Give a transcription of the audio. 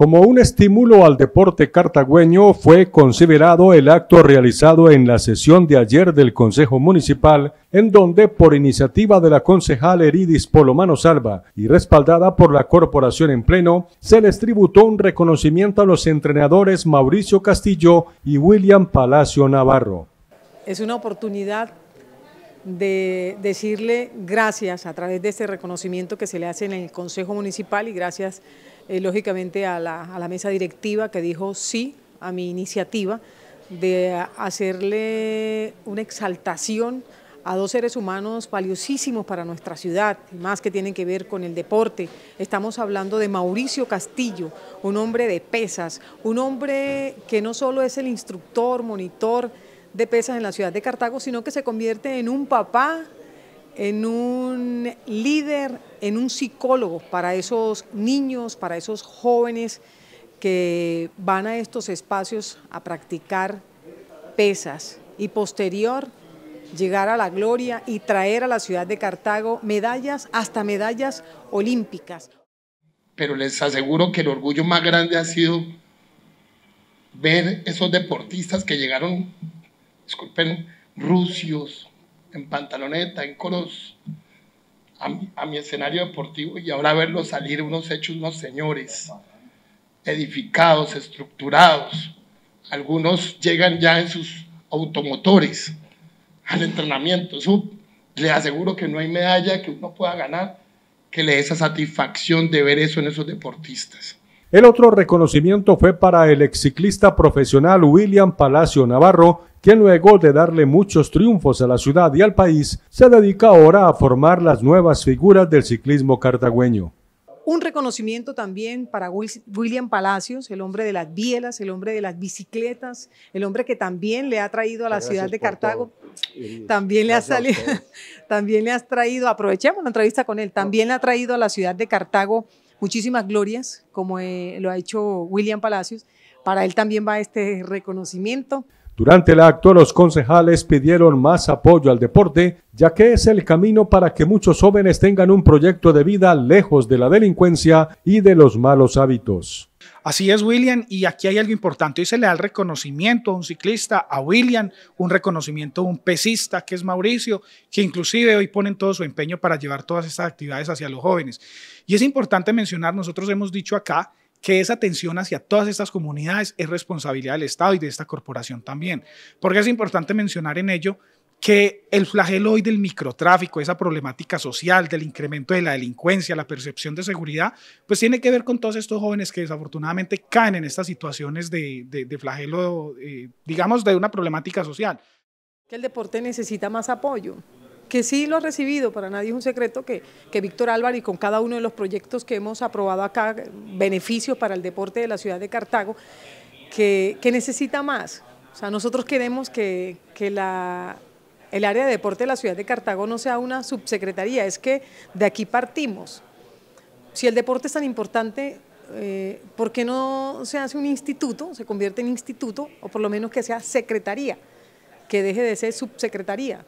Como un estímulo al deporte cartagüeño fue considerado el acto realizado en la sesión de ayer del Consejo Municipal, en donde por iniciativa de la concejal Eridis Polomano Salva y respaldada por la corporación en pleno, se les tributó un reconocimiento a los entrenadores Mauricio Castillo y William Palacio Navarro. Es una oportunidad de decirle gracias a través de este reconocimiento que se le hace en el Consejo Municipal y gracias eh, lógicamente a la, a la mesa directiva que dijo sí a mi iniciativa de hacerle una exaltación a dos seres humanos valiosísimos para nuestra ciudad, más que tienen que ver con el deporte. Estamos hablando de Mauricio Castillo, un hombre de pesas, un hombre que no solo es el instructor, monitor, de pesas en la ciudad de Cartago, sino que se convierte en un papá, en un líder, en un psicólogo para esos niños, para esos jóvenes que van a estos espacios a practicar pesas y posterior llegar a la gloria y traer a la ciudad de Cartago medallas, hasta medallas olímpicas. Pero les aseguro que el orgullo más grande ha sido ver esos deportistas que llegaron disculpen, rucios, en pantaloneta, en coros, a mi, escenario deportivo y ahora verlos salir unos hechos, unos señores, edificados, estructurados. Algunos llegan ya en sus automotores al entrenamiento. Eso le aseguro que no hay medalla que uno pueda ganar que le dé esa satisfacción de ver eso en esos deportistas. El otro reconocimiento fue para el exciclista profesional William Palacio Navarro, quien luego de darle muchos triunfos a la ciudad y al país, se dedica ahora a formar las nuevas figuras del ciclismo cartagüeño. Un reconocimiento también para William Palacios, el hombre de las bielas, el hombre de las bicicletas, el hombre que también le ha traído a la ciudad de Cartago, también le, ha salido, también le has traído, aprovechemos la entrevista con él, también le ha traído a la ciudad de Cartago muchísimas glorias, como eh, lo ha hecho William Palacios. Para él también va este reconocimiento. Durante el acto, los concejales pidieron más apoyo al deporte, ya que es el camino para que muchos jóvenes tengan un proyecto de vida lejos de la delincuencia y de los malos hábitos. Así es, William, y aquí hay algo importante. Hoy se le da el reconocimiento a un ciclista, a William, un reconocimiento a un pesista, que es Mauricio, que inclusive hoy ponen todo su empeño para llevar todas estas actividades hacia los jóvenes. Y es importante mencionar, nosotros hemos dicho acá que esa atención hacia todas estas comunidades es responsabilidad del Estado y de esta corporación también. Porque es importante mencionar en ello que el flagelo hoy del microtráfico, esa problemática social, del incremento de la delincuencia, la percepción de seguridad, pues tiene que ver con todos estos jóvenes que desafortunadamente caen en estas situaciones de, flagelo, eh, digamos, de una problemática social. Que el deporte necesita más apoyo que sí lo ha recibido, para nadie es un secreto que, Víctor Álvarez con cada uno de los proyectos que hemos aprobado acá, beneficios para el deporte de la ciudad de Cartago, que, necesita más. O sea, nosotros queremos que, la, el área de deporte de la ciudad de Cartago no sea una subsecretaría, es que de aquí partimos. Si el deporte es tan importante, eh, ¿por qué no se hace un instituto, se convierte en instituto, o por lo menos que sea secretaría, que deje de ser subsecretaría?